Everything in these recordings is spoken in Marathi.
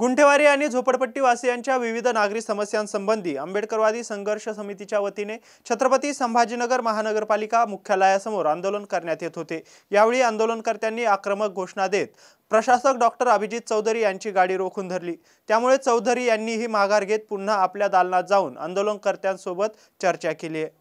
गुंठेवारी आणि झोपडपट्टीवासियांच्या विविध नागरी समस्यांसंबंधी आंबेडकरवादी संघर्ष समितीच्या वतीने छत्रपती संभाजीनगर महानगरपालिका मुख्यालयासमोर आंदोलन करण्यात येत होते यावेळी आंदोलनकर्त्यांनी आक्रमक घोषणा देत प्रशासक डॉक्टर अभिजित चौधरी यांची गाडी रोखून धरली त्यामुळे चौधरी यांनीही माघार घेत पुन्हा आपल्या दालनात जाऊन आंदोलनकर्त्यांसोबत चर्चा केली आहे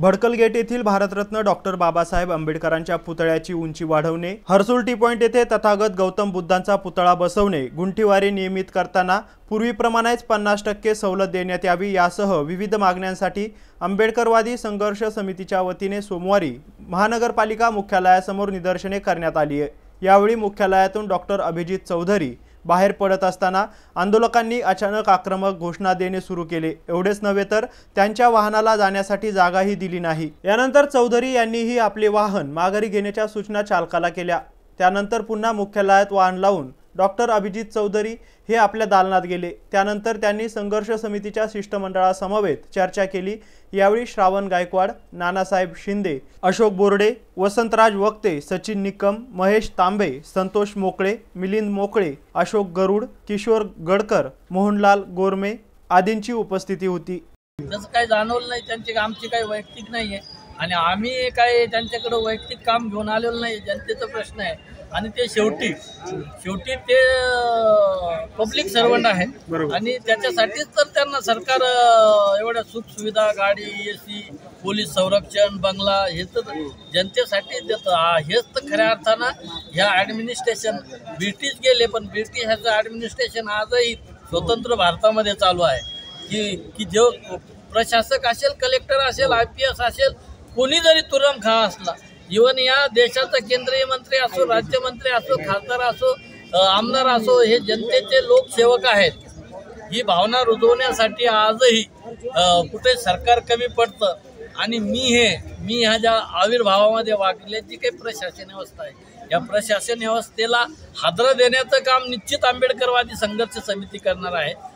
भडकलगेट येथील भारतरत्न डॉक्टर बाबासाहेब आंबेडकरांच्या पुतळ्याची उंची वाढवणे हर्सुल टी पॉईंट येथे तथागत गौतम बुद्धांचा पुतळा बसवणे गुंठीवारी नियमित करताना पूर्वीप्रमाणेच पन्नास टक्के सवलत देण्यात यावी यासह विविध मागण्यांसाठी आंबेडकरवादी संघर्ष समितीच्या वतीने सोमवारी महानगरपालिका मुख्यालयासमोर निदर्शने करण्यात आली आहे यावेळी मुख्यालयातून डॉक्टर अभिजित चौधरी बाहेर पडत असताना आंदोलकांनी अचानक आक्रमक घोषणा देणे सुरू केले एवढेच नव्हे तर त्यांच्या वाहनाला जाण्यासाठी जागाही दिली नाही यानंतर चौधरी यांनीही आपले वाहन माघारी घेण्याच्या सूचना चालकाला केल्या त्यानंतर पुन्हा मुख्यालयात वाहन लावून डॉक्टर अभिजित चौधरी हे आपल्या दालनात गेले त्यानंतर त्यांनी संघर्ष समितीच्या शिष्टमंडळासमवेत चर्चा केली यावेळी श्रावण गायकवाड नानासाहेब शिंदे अशोक बोर्डे वसंतराज वक्ते सचिन निकम महेश तांबे संतोष मोकळे मिलिंद मोकळे अशोक गरुड किशोर गडकर मोहनलाल गोरमे आदींची उपस्थिती होती जसं काही जाणवलं नाही त्यांची आमची काही वैयक्तिक नाही आहे आणि आम्ही काय त्यांच्याकडं वैयक्तिक काम घेऊन आलेलो नाही जनतेचा प्रश्न आहे आणि ते शेवटी शेवटी ते पब्लिक सर्वंट आहेत आणि त्याच्यासाठीच तर त्यांना सरकार एवढ्या सुख सुविधा गाडी ए सी पोलीस संरक्षण बंगला हे तर जनतेसाठी देतं हेच तर खऱ्या अर्थानं ह्या ॲडमिनिस्ट्रेशन ब्रिटिश गेले पण ब्रिटिश ह्याचं ॲडमिनिस्ट्रेशन आजही स्वतंत्र भारतामध्ये चालू आहे की की जो प्रशासक असेल कलेक्टर असेल आय पी एस असेल कुणी जरी तुरम खा असला इवन या देशाचा केंद्रीय मंत्री असो राज्यमंत्री असो खासदार असो आमदार असो हे जनतेचे लोकसेवक आहेत ही भावना रुजवण्यासाठी आजही कुठे सरकार कमी पडतं आणि मी हे मी ह्या ज्या आविर्भावामध्ये जी काही प्रशासन व्यवस्था आहे या प्रशासन व्यवस्थेला हादरा देण्याचं काम निश्चित आंबेडकरवादी संघर्ष समिती करणार आहे